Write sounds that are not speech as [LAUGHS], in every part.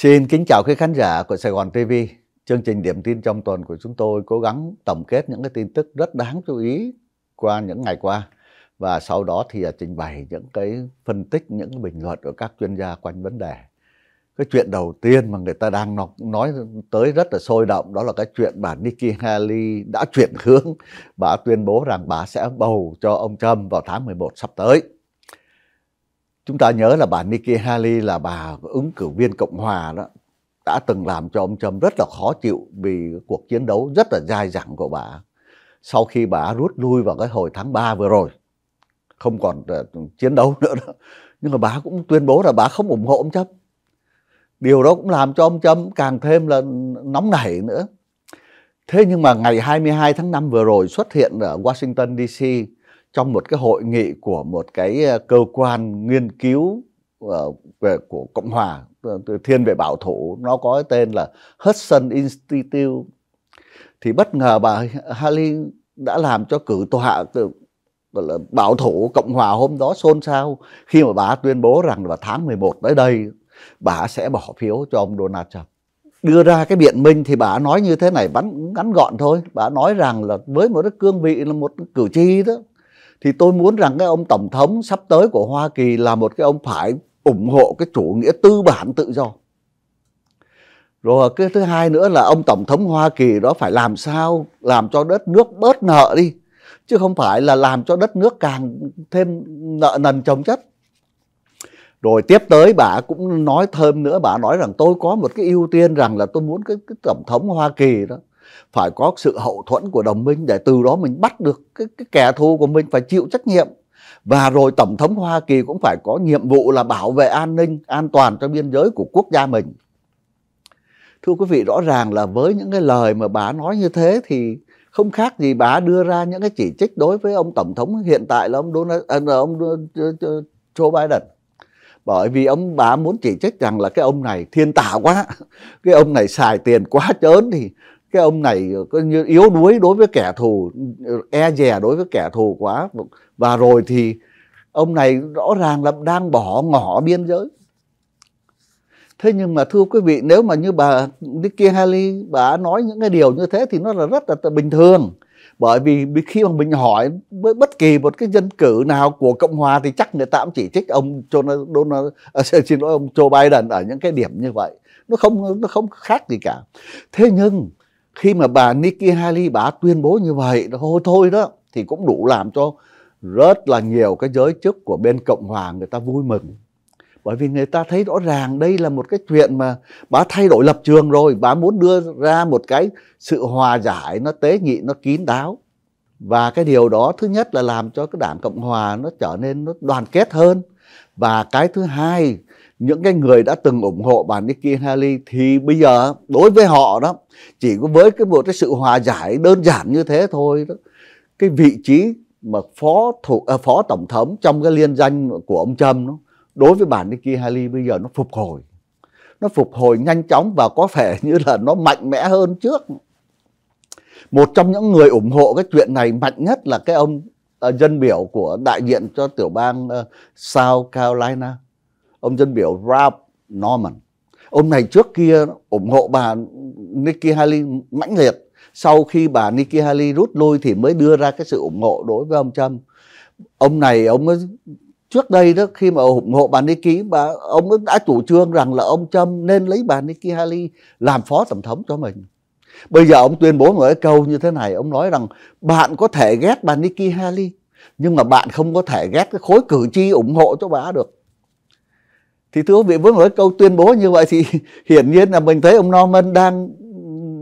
Xin kính chào quý khán giả của Sài Gòn TV. Chương trình điểm tin trong tuần của chúng tôi cố gắng tổng kết những cái tin tức rất đáng chú ý qua những ngày qua và sau đó thì à, trình bày những cái phân tích những cái bình luận của các chuyên gia quanh vấn đề. Cái chuyện đầu tiên mà người ta đang nói tới rất là sôi động đó là cái chuyện bà Nikki Haley đã chuyển hướng, bà tuyên bố rằng bà sẽ bầu cho ông Trump vào tháng 11 sắp tới. Chúng ta nhớ là bà Nikki Haley là bà ứng cử viên Cộng Hòa đó đã từng làm cho ông Trump rất là khó chịu vì cuộc chiến đấu rất là dai dẳng của bà. Sau khi bà rút lui vào cái hồi tháng 3 vừa rồi, không còn ờ, chiến đấu nữa đó. Nhưng mà bà cũng tuyên bố là bà không ủng hộ ông Trump. Điều đó cũng làm cho ông Trump càng thêm là nóng nảy nữa. Thế nhưng mà ngày 22 tháng 5 vừa rồi xuất hiện ở Washington DC trong một cái hội nghị của một cái ờ, cơ quan nghiên cứu ờ, về của cộng hòa ờ, thiên về bảo thủ nó có cái tên là Hudson Institute thì bất ngờ bà Haley đã làm cho cử tọa gọi là bảo thủ cộng hòa hôm đó xôn xao khi mà bà tuyên bố rằng là tháng 11 tới đây bà sẽ bỏ phiếu cho ông Donald Trump đưa ra cái biện minh thì bà nói như thế này bắn ngắn gọn thôi bà nói rằng là với một cái cương vị là một cử tri đó thì tôi muốn rằng cái ông tổng thống sắp tới của Hoa Kỳ là một cái ông phải ủng hộ cái chủ nghĩa tư bản tự do. Rồi cái thứ hai nữa là ông tổng thống Hoa Kỳ đó phải làm sao làm cho đất nước bớt nợ đi chứ không phải là làm cho đất nước càng thêm nợ nần chồng chất. Rồi tiếp tới bà cũng nói thêm nữa, bà nói rằng tôi có một cái ưu tiên rằng là tôi muốn cái, cái tổng thống Hoa Kỳ đó phải có sự hậu thuẫn của đồng minh để từ đó mình bắt được cái, cái kẻ thù của mình phải chịu trách nhiệm và rồi tổng thống hoa kỳ cũng phải có nhiệm vụ là bảo vệ an ninh an toàn cho biên giới của quốc gia mình thưa quý vị rõ ràng là với những cái lời mà bà nói như thế thì không khác gì bà đưa ra những cái chỉ trích đối với ông tổng thống hiện tại là ông Donald à, ông ờ, ờ, ờ, Joe Biden bởi vì ông bà muốn chỉ trích rằng là cái ông này thiên tả quá [LAUGHS] cái ông này xài tiền quá trớn thì cái ông này có như yếu đuối đối với kẻ thù e dè đối với kẻ thù quá và rồi thì ông này rõ ràng là đang bỏ ngỏ biên giới thế nhưng mà thưa quý vị nếu mà như bà Nikki Haley bà nói những cái điều như thế thì nó là rất là bình thường bởi vì khi mà mình hỏi với bất kỳ một cái dân cử nào của cộng hòa thì chắc người ta cũng chỉ trích ông Donald, Donald à, xin lỗi ông Joe Biden ở những cái điểm như vậy nó không nó không khác gì cả thế nhưng khi mà bà Nikki Haley bà tuyên bố như vậy thôi thôi đó thì cũng đủ làm cho rất là nhiều cái giới chức của bên Cộng hòa người ta vui mừng. Bởi vì người ta thấy rõ ràng đây là một cái chuyện mà bà thay đổi lập trường rồi, bà muốn đưa ra một cái sự hòa giải nó tế nhị, nó kín đáo. Và cái điều đó thứ nhất là làm cho cái đảng Cộng hòa nó trở nên nó đoàn kết hơn. Và cái thứ hai những cái người đã từng ủng hộ bà Nikki Haley thì bây giờ đối với họ đó chỉ có với cái một cái sự hòa giải đơn giản như thế thôi đó cái vị trí mà phó thủ à, phó tổng thống trong cái liên danh của ông Trump đó, đối với bà Nikki Haley bây giờ nó phục hồi nó phục hồi nhanh chóng và có thể như là nó mạnh mẽ hơn trước một trong những người ủng hộ cái chuyện này mạnh nhất là cái ông uh, dân biểu của đại diện cho tiểu bang uh, South Carolina ông dân biểu Ralph Norman ông này trước kia ủng hộ bà Nikki Haley mãnh liệt sau khi bà Nikki Haley rút lui thì mới đưa ra cái sự ủng hộ đối với ông Trump ông này ông ấy, trước đây đó khi mà ủng hộ bà Nikki bà ông đã chủ trương rằng là ông Trump nên lấy bà Nikki Haley làm phó tổng thống cho mình bây giờ ông tuyên bố một cái câu như thế này ông nói rằng bạn có thể ghét bà Nikki Haley nhưng mà bạn không có thể ghét cái khối cử tri ủng hộ cho bà được thì thưa quý vị với một câu tuyên bố như vậy thì [LAUGHS] hiển nhiên là mình thấy ông Norman đang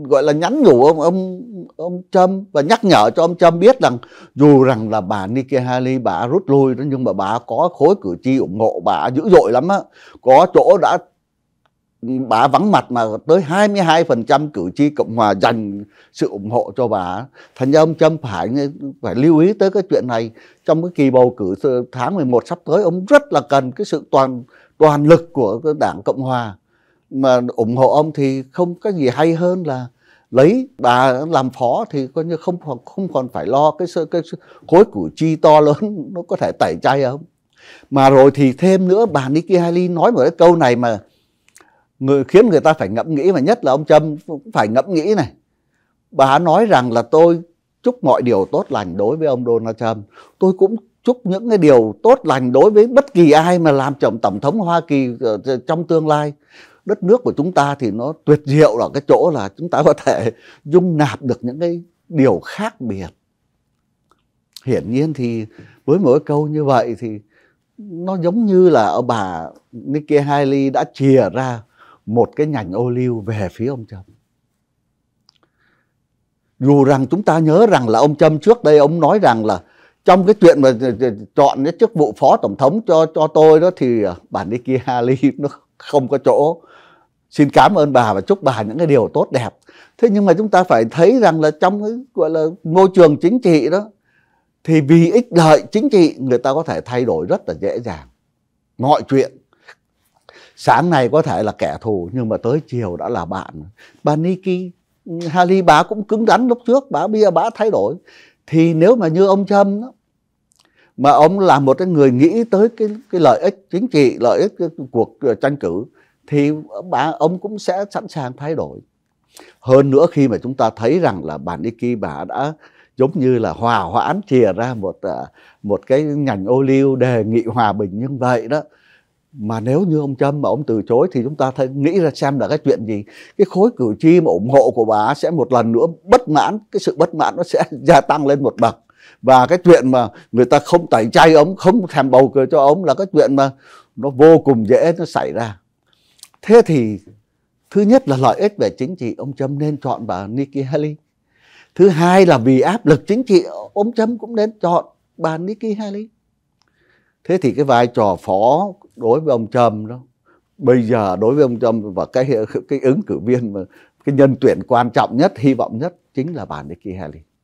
gọi là nhắn nhủ ông ông ông Trump và nhắc nhở cho ông Trump biết rằng dù rằng là bà Nikki Haley bà rút lui đó nhưng mà bà có khối cử tri ủng hộ bà dữ dội lắm á có chỗ đã bà vắng mặt mà tới 22% cử tri Cộng hòa dành sự ủng hộ cho bà. Thành ra ông Trump phải phải lưu ý tới cái chuyện này trong cái kỳ bầu cử tháng 11 sắp tới ông rất là cần cái sự toàn toàn lực của Đảng Cộng hòa mà ủng hộ ông thì không có gì hay hơn là lấy bà làm phó thì coi như không không còn phải lo cái cái khối cử tri to lớn nó có thể tẩy chay ông, mà rồi thì thêm nữa bà Nikki Haley nói một cái câu này mà người khiến người ta phải ngẫm nghĩ và nhất là ông Trâm cũng phải ngẫm nghĩ này. Bà nói rằng là tôi chúc mọi điều tốt lành đối với ông Donald Trump. Tôi cũng chúc những cái điều tốt lành đối với bất kỳ ai mà làm chồng tổng thống Hoa Kỳ ờ, trong tương lai. Đất nước của chúng ta thì nó tuyệt diệu ở cái chỗ là chúng ta có thể dung nạp được những cái điều khác biệt. Hiển nhiên thì với mỗi câu như vậy thì nó giống như là bà Nikki Haley đã chìa ra một cái nhành ô liu về phía ông Trump. Dù rằng chúng ta nhớ rằng là ông Trump trước đây ông nói rằng là trong cái chuyện mà chọn cái chức vụ phó tổng thống cho cho tôi đó thì bản đi kia Haley [LAUGHS] nó không có chỗ. Xin cảm ơn bà và chúc bà những cái điều tốt đẹp. Thế nhưng mà chúng ta phải thấy rằng là trong cái gọi là môi trường chính trị đó thì vì ích lợi chính trị người ta có thể thay đổi rất là dễ dàng mọi chuyện sáng nay có thể là kẻ thù nhưng mà tới chiều đã là bạn bà Nikki Haley bà cũng cứng rắn lúc trước bà bây giờ bà thay đổi thì nếu mà như ông Trump đó, mà ông là một cái người nghĩ tới cái cái lợi ích chính trị lợi ích cuộc ờ, tranh cử thì bà ông cũng sẽ sẵn sàng thay đổi hơn nữa khi mà chúng ta thấy rằng là bà Nikki bà đã giống như là hòa hoãn chìa ra một ờ, một cái ngành ô liu đề nghị hòa bình như vậy đó mà nếu như ông Trump mà ông từ chối thì chúng ta thấy, nghĩ ra xem là cái chuyện gì cái khối cử tri mà ủng hộ của bà sẽ một lần nữa bất mãn cái sự bất mãn nó sẽ [LAUGHS] gia tăng lên một bậc và cái chuyện mà người ta không tẩy chay ông không thèm bầu cử cho ông là cái chuyện mà nó vô cùng dễ nó xảy ra thế thì thứ nhất là lợi ích về chính trị ông Trump nên chọn bà Nikki Haley thứ hai là vì áp lực chính trị ông Trump cũng nên chọn bà Nikki Haley thế thì cái vai trò phó đối với ông Trump đó bây giờ đối với ông Trump và cái cái ứng cử viên mà cái nhân tuyển quan trọng nhất hy vọng nhất chính là bà Nikki Haley